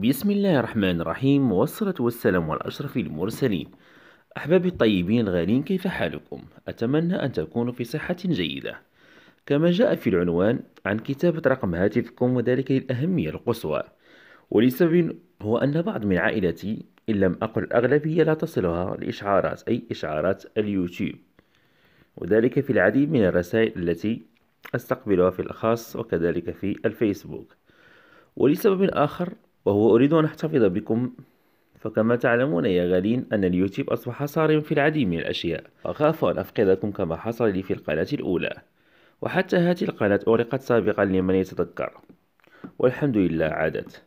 بسم الله الرحمن الرحيم والصلاة والسلام على أشرف المرسلين أحبابي الطيبين الغالين كيف حالكم؟ أتمنى أن تكونوا في صحة جيدة كما جاء في العنوان عن كتابة رقم هاتفكم وذلك للأهمية القصوى ولسبب هو أن بعض من عائلتي إن لم أقل الأغلبية لا تصلها لإشعارات أي إشعارات اليوتيوب وذلك في العديد من الرسائل التي أستقبلها في الخاص وكذلك في الفيسبوك ولسبب آخر وهو أريد أن أحتفظ بكم فكما تعلمون يا غالين أن اليوتيوب أصبح صارم في العديد من الأشياء أخاف أن أفقدكم كما حصل لي في القناة الأولى وحتى هذه القناة أغرقت سابقا لمن يتذكر والحمد لله عادت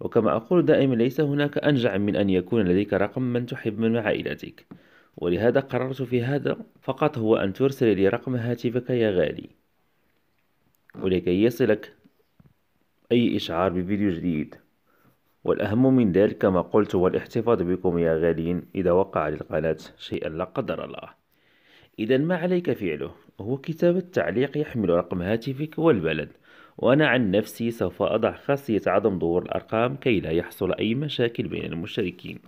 وكما أقول دائما ليس هناك أنجع من أن يكون لديك رقم من تحب من عائلتك ولهذا قررت في هذا فقط هو أن ترسل لي رقم هاتفك يا غالي ولكي يصلك أي إشعار بفيديو جديد والأهم من ذلك كما قلت هو الاحتفاظ بكم يا غاليين إذا وقع للقناة شيئا لا قدر الله إذا ما عليك فعله هو كتابة تعليق يحمل رقم هاتفك والبلد وأنا عن نفسي سوف أضع خاصية عدم ظهور الأرقام كي لا يحصل أي مشاكل بين المشتركين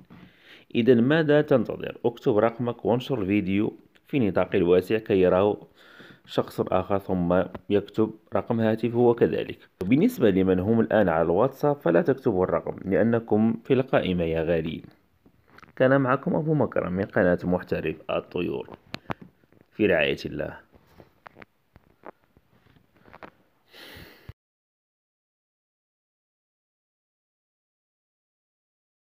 إذا ماذا تنتظر؟ اكتب رقمك وانشر الفيديو في نطاق واسع كي يراه شخص آخر ثم يكتب رقم هاتفه وكذلك بالنسبة لمن هم الآن على الواتساب فلا تكتبوا الرقم لأنكم في القائمة يا غالي كان معكم أبو مكرم من قناة محترف الطيور في رعاية الله